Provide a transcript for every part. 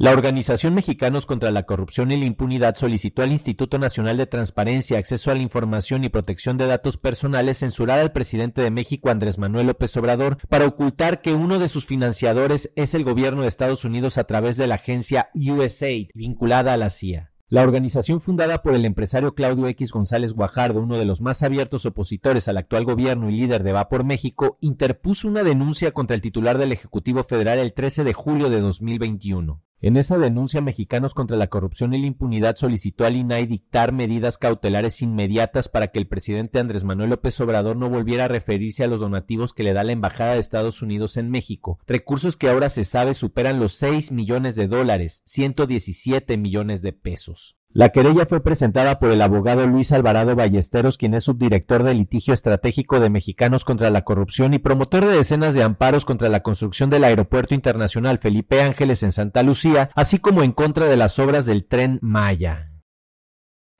La Organización Mexicanos contra la Corrupción y la Impunidad solicitó al Instituto Nacional de Transparencia, Acceso a la Información y Protección de Datos Personales censurar al presidente de México, Andrés Manuel López Obrador, para ocultar que uno de sus financiadores es el gobierno de Estados Unidos a través de la agencia USAID, vinculada a la CIA. La organización fundada por el empresario Claudio X González Guajardo, uno de los más abiertos opositores al actual gobierno y líder de Vapor México, interpuso una denuncia contra el titular del Ejecutivo Federal el 13 de julio de 2021. En esa denuncia, Mexicanos contra la Corrupción y la Impunidad solicitó al INAI dictar medidas cautelares inmediatas para que el presidente Andrés Manuel López Obrador no volviera a referirse a los donativos que le da la Embajada de Estados Unidos en México, recursos que ahora se sabe superan los 6 millones de dólares, 117 millones de pesos. La querella fue presentada por el abogado Luis Alvarado Ballesteros, quien es subdirector de litigio estratégico de Mexicanos contra la Corrupción y promotor de decenas de amparos contra la construcción del Aeropuerto Internacional Felipe Ángeles en Santa Lucía, así como en contra de las obras del tren Maya.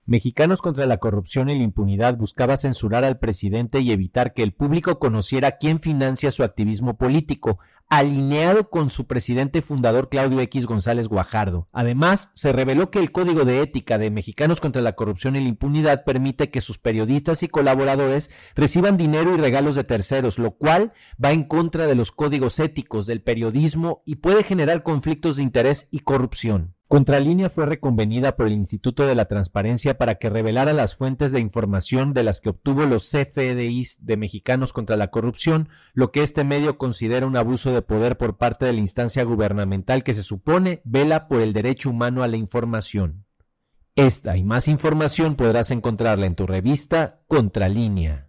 Mexicanos contra la corrupción y la impunidad buscaba censurar al presidente y evitar que el público conociera quién financia su activismo político, alineado con su presidente fundador Claudio X González Guajardo. Además, se reveló que el Código de Ética de Mexicanos contra la Corrupción y la Impunidad permite que sus periodistas y colaboradores reciban dinero y regalos de terceros, lo cual va en contra de los códigos éticos del periodismo y puede generar conflictos de interés y corrupción. Contralínea fue reconvenida por el Instituto de la Transparencia para que revelara las fuentes de información de las que obtuvo los CFDIs de Mexicanos contra la Corrupción, lo que este medio considera un abuso de poder por parte de la instancia gubernamental que se supone vela por el derecho humano a la información. Esta y más información podrás encontrarla en tu revista Contralínea.